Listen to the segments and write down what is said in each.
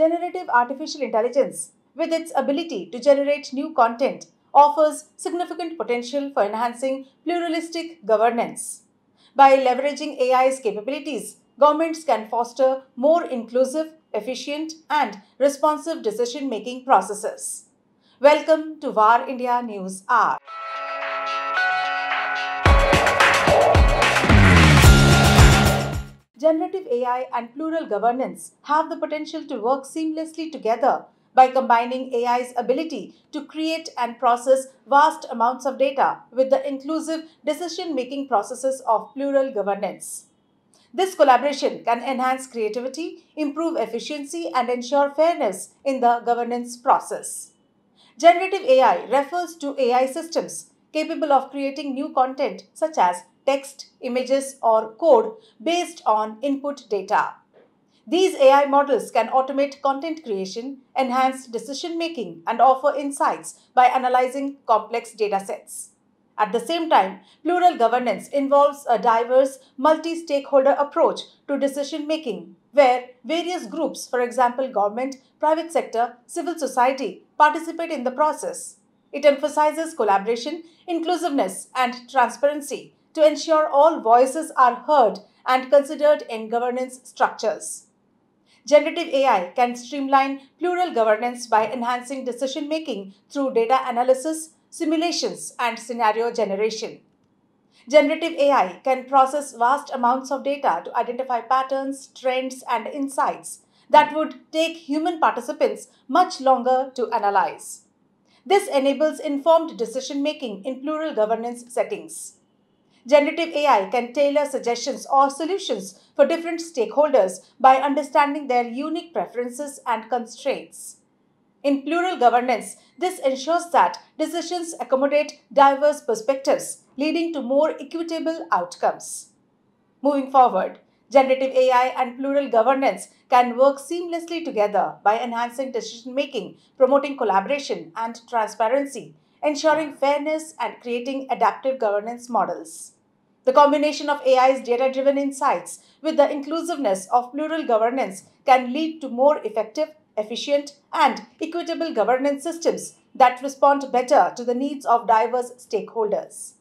generative artificial intelligence, with its ability to generate new content, offers significant potential for enhancing pluralistic governance. By leveraging AI's capabilities, governments can foster more inclusive, efficient, and responsive decision making processes. Welcome to VAR India News R. generative AI and plural governance have the potential to work seamlessly together by combining AI's ability to create and process vast amounts of data with the inclusive decision-making processes of plural governance. This collaboration can enhance creativity, improve efficiency and ensure fairness in the governance process. Generative AI refers to AI systems capable of creating new content such as text, images or code based on input data. These AI models can automate content creation, enhance decision making and offer insights by analyzing complex data sets. At the same time, plural governance involves a diverse, multi-stakeholder approach to decision-making, where various groups, for example government, private sector, civil society, participate in the process. It emphasizes collaboration, inclusiveness and transparency, to ensure all voices are heard and considered in governance structures. Generative AI can streamline plural governance by enhancing decision making through data analysis, simulations, and scenario generation. Generative AI can process vast amounts of data to identify patterns, trends, and insights that would take human participants much longer to analyze. This enables informed decision making in plural governance settings. Generative AI can tailor suggestions or solutions for different stakeholders by understanding their unique preferences and constraints. In plural governance, this ensures that decisions accommodate diverse perspectives, leading to more equitable outcomes. Moving forward, generative AI and plural governance can work seamlessly together by enhancing decision making, promoting collaboration and transparency, ensuring fairness and creating adaptive governance models. The combination of AI's data-driven insights with the inclusiveness of plural governance can lead to more effective, efficient and equitable governance systems that respond better to the needs of diverse stakeholders.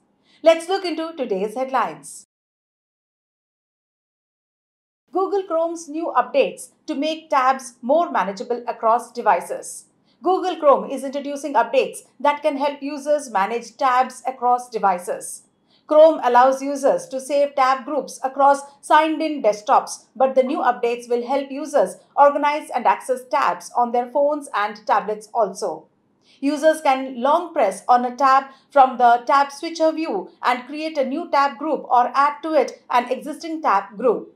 Let's look into today's headlines. Google Chrome's new updates to make tabs more manageable across devices. Google Chrome is introducing updates that can help users manage tabs across devices. Chrome allows users to save tab groups across signed-in desktops, but the new updates will help users organize and access tabs on their phones and tablets also. Users can long press on a tab from the tab switcher view and create a new tab group or add to it an existing tab group.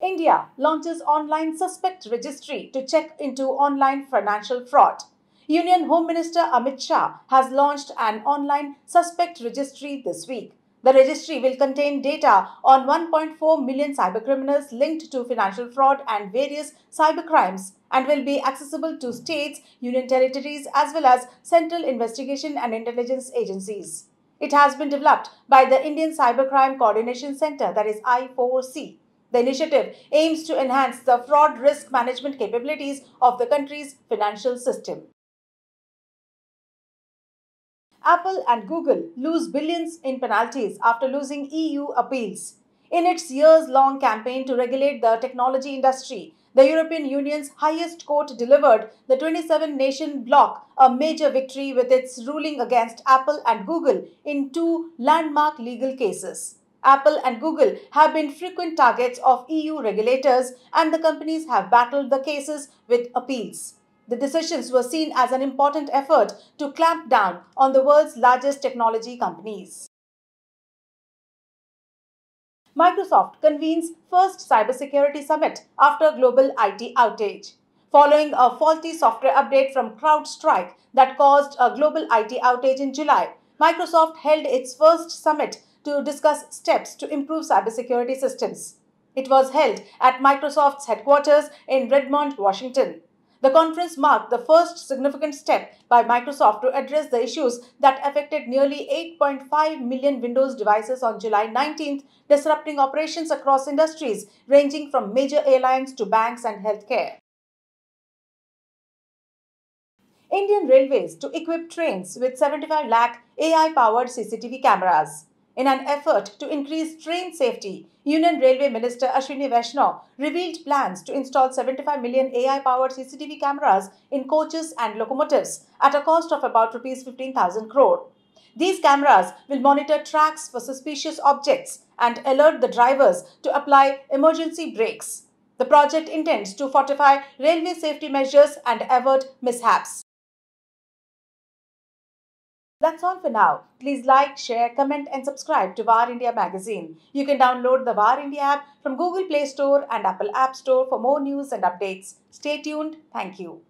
India launches online suspect registry to check into online financial fraud. Union Home Minister Amit Shah has launched an online suspect registry this week. The registry will contain data on 1.4 million cybercriminals linked to financial fraud and various cybercrimes and will be accessible to states, union territories as well as central investigation and intelligence agencies. It has been developed by the Indian Cybercrime Coordination Center that is I4C. The initiative aims to enhance the fraud risk management capabilities of the country's financial system. Apple and Google lose billions in penalties after losing EU appeals. In its years long campaign to regulate the technology industry, the European Union's highest court delivered the 27 nation bloc a major victory with its ruling against Apple and Google in two landmark legal cases. Apple and Google have been frequent targets of EU regulators and the companies have battled the cases with appeals. The decisions were seen as an important effort to clamp down on the world's largest technology companies. Microsoft convenes first cybersecurity summit after global IT outage. Following a faulty software update from CrowdStrike that caused a global IT outage in July, Microsoft held its first summit to discuss steps to improve cybersecurity systems. It was held at Microsoft's headquarters in Redmond, Washington. The conference marked the first significant step by Microsoft to address the issues that affected nearly 8.5 million Windows devices on July 19th, disrupting operations across industries ranging from major airlines to banks and healthcare. Indian Railways to equip trains with 75 lakh AI-powered CCTV cameras. In an effort to increase train safety, Union Railway Minister Ashwini Vaishnaw revealed plans to install 75 million AI-powered CCTV cameras in coaches and locomotives at a cost of about rupees 15,000 crore. These cameras will monitor tracks for suspicious objects and alert the drivers to apply emergency brakes. The project intends to fortify railway safety measures and avert mishaps. That's all for now. Please like, share, comment and subscribe to VAR India magazine. You can download the VAR India app from Google Play Store and Apple App Store for more news and updates. Stay tuned. Thank you.